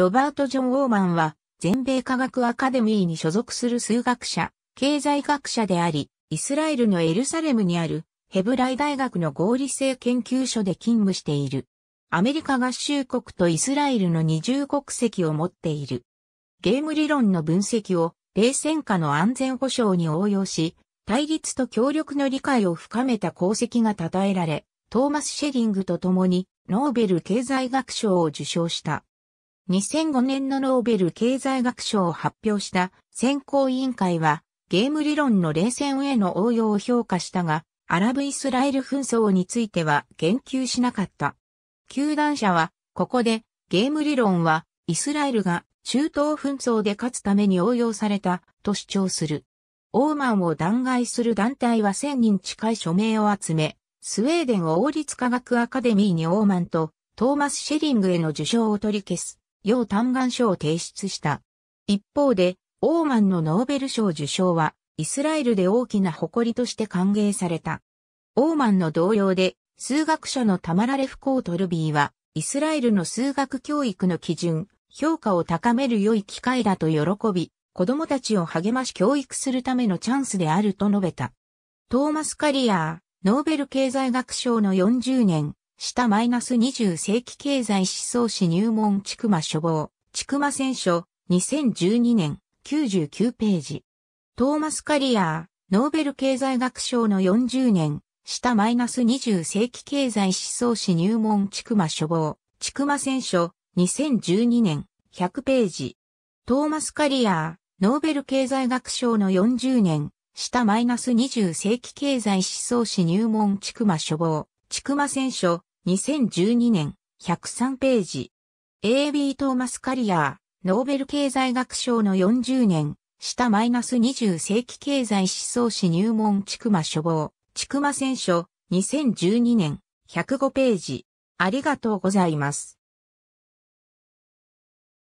ロバート・ジョン・オーマンは、全米科学アカデミーに所属する数学者、経済学者であり、イスラエルのエルサレムにあるヘブライ大学の合理性研究所で勤務している。アメリカ合衆国とイスラエルの二重国籍を持っている。ゲーム理論の分析を冷戦下の安全保障に応用し、対立と協力の理解を深めた功績が称えられ、トーマス・シェリングと共にノーベル経済学賞を受賞した。2005年のノーベル経済学賞を発表した選考委員会はゲーム理論の冷戦への応用を評価したが、アラブ・イスラエル紛争については言及しなかった。球団者は、ここでゲーム理論はイスラエルが中東紛争で勝つために応用されたと主張する。オーマンを弾劾する団体は1000人近い署名を集め、スウェーデン王立科学アカデミーにオーマンとトーマス・シェリングへの受賞を取り消す。要嘆願書を提出した。一方で、オーマンのノーベル賞受賞は、イスラエルで大きな誇りとして歓迎された。オーマンの同僚で、数学者のタマラレフコートルビーは、イスラエルの数学教育の基準、評価を高める良い機会だと喜び、子供たちを励まし教育するためのチャンスであると述べた。トーマス・カリアー、ノーベル経済学賞の40年、下マイナス20世紀経済思想史入門ちくま書房、ちくま選書、2012年、99ページ。トーマス・カリアー、ノーベル経済学賞の40年、下マイナス20世紀経済思想史入門ちくま書房、ちくま選書、2012年、100ページ。トーマス・カリアー、ノーベル経済学賞の40年、下マイナス20世紀経済思想史入門ちくま書房、ちくま選書、2012年、103ページ。A.B. トーマス・カリアー、ノーベル経済学賞の40年、下マイナス20世紀経済思想史入門ちくま書房、ちくま選書、2012年、105ページ。ありがとうございます。